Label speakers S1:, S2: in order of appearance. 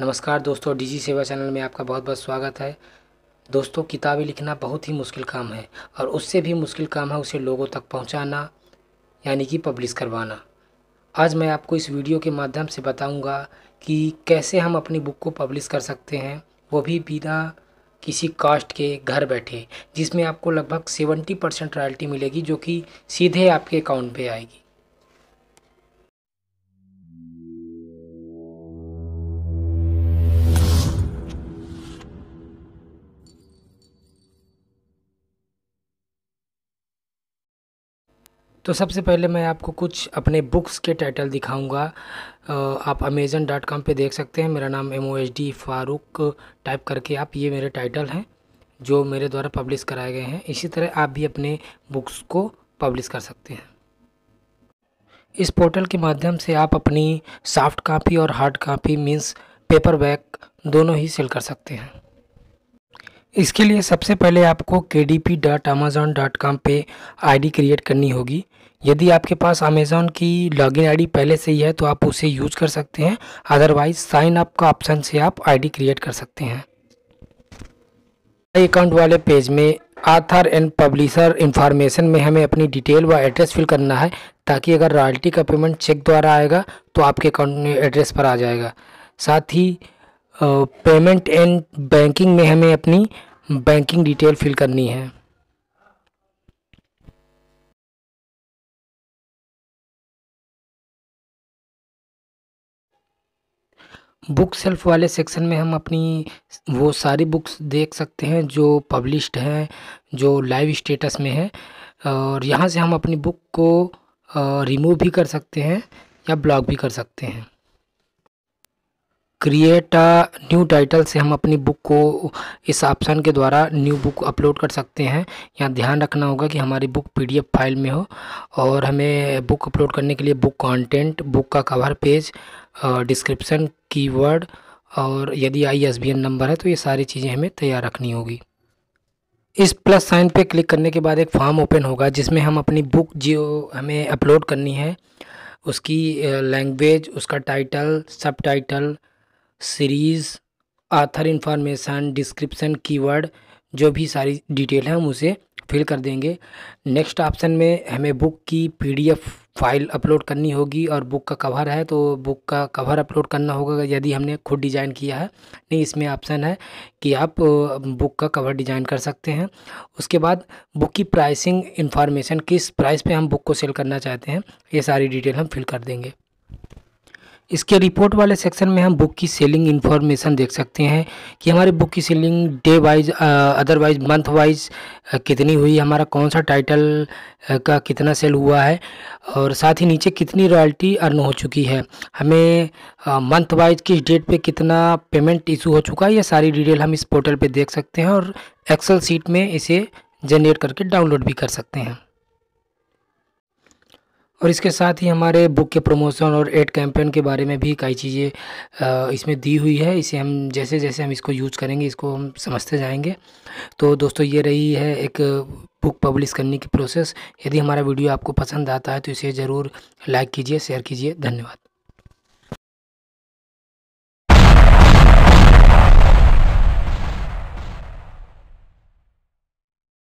S1: नमस्कार दोस्तों डीजी सेवा चैनल में आपका बहुत बहुत स्वागत है दोस्तों किताबें लिखना बहुत ही मुश्किल काम है और उससे भी मुश्किल काम है उसे लोगों तक पहुंचाना यानी कि पब्लिश करवाना आज मैं आपको इस वीडियो के माध्यम से बताऊंगा कि कैसे हम अपनी बुक को पब्लिश कर सकते हैं वो भी बिना किसी कास्ट के घर बैठे जिसमें आपको लगभग सेवेंटी परसेंट रॉयल्टी मिलेगी जो कि सीधे आपके अकाउंट पर आएगी तो सबसे पहले मैं आपको कुछ अपने बुक्स के टाइटल दिखाऊंगा आप अमेज़न डॉट कॉम पर देख सकते हैं मेरा नाम M O H D Farooq type करके आप ये मेरे टाइटल हैं जो मेरे द्वारा पब्लिश कराए गए हैं इसी तरह आप भी अपने बुक्स को पब्लिश कर सकते हैं इस पोर्टल के माध्यम से आप अपनी सॉफ्ट कापी और हार्ड कापी मीन्स पेपर दोनों ही सेल कर सकते हैं इसके लिए सबसे पहले आपको के डी पी डॉट डॉट पर आई डी क्रिएट करनी होगी यदि आपके पास अमेज़ॉन की लॉगिन आईडी पहले से ही है तो आप उसे यूज कर सकते हैं अदरवाइज साइन अप का ऑप्शन से आप आईडी क्रिएट कर सकते हैं अकाउंट वाले पेज में आथर एंड पब्लिशर इन्फॉर्मेशन में हमें अपनी डिटेल व एड्रेस फिल करना है ताकि अगर रॉयल्टी का पेमेंट चेक द्वारा आएगा तो आपके अकाउंट एड्रेस पर आ जाएगा साथ ही पेमेंट एंड बैंकिंग में हमें अपनी बैंकिंग डिटेल फिल करनी है बुक सेल्फ वाले सेक्शन में हम अपनी वो सारी बुक्स देख सकते हैं जो पब्लिश्ड हैं जो लाइव स्टेटस में है और यहाँ से हम अपनी बुक को रिमूव भी कर सकते हैं या ब्लॉक भी कर सकते हैं क्रिएट न्यू टाइटल से हम अपनी बुक को इस ऑप्शन के द्वारा न्यू बुक अपलोड कर सकते हैं यहाँ ध्यान रखना होगा कि हमारी बुक पीडीएफ फाइल में हो और हमें बुक अपलोड करने के लिए बुक कंटेंट बुक का कवर पेज डिस्क्रिप्शन कीवर्ड और यदि आईएसबीएन नंबर है तो ये सारी चीज़ें हमें तैयार रखनी होगी इस प्लस साइन पर क्लिक करने के बाद एक फॉर्म ओपन होगा जिसमें हम अपनी बुक जो हमें अपलोड करनी है उसकी लैंग्वेज उसका title subtitle series author information description keyword जो भी सारी डिटेल है हम उसे फिल कर देंगे नेक्स्ट ऑप्शन में हमें बुक की पीडीएफ फाइल अपलोड करनी होगी और बुक का कवर है तो बुक का कवर अपलोड करना होगा यदि हमने खुद डिज़ाइन किया है नहीं इसमें ऑप्शन है कि आप बुक का कवर डिज़ाइन कर सकते हैं उसके बाद बुक की प्राइसिंग इन्फॉर्मेशन किस प्राइस पे हम बुक को सेल करना चाहते हैं ये सारी डिटेल हम फिल कर देंगे इसके रिपोर्ट वाले सेक्शन में हम बुक की सेलिंग इन्फॉर्मेशन देख सकते हैं कि हमारे बुक की selling day wise otherwise month wise कितनी हुई हमारा कौन सा टाइटल का कितना सेल हुआ है और साथ ही नीचे कितनी रॉयल्टी अर्न हो चुकी है हमें मंथ वाइज किस डेट पे कितना पेमेंट इशू हो चुका है ये सारी डिटेल हम इस पोर्टल पर देख सकते हैं और एक्सल सीट में इसे जनरेट करके डाउनलोड भी कर सकते हैं और इसके साथ ही हमारे बुक के प्रमोशन और एड कैंपेन के बारे में भी कई चीज़ें इसमें दी हुई है इसे हम जैसे जैसे हम इसको यूज करेंगे इसको हम समझते जाएंगे तो दोस्तों ये रही है एक बुक पब्लिश करने की प्रोसेस यदि हमारा वीडियो आपको पसंद आता है तो इसे ज़रूर लाइक कीजिए शेयर कीजिए धन्यवाद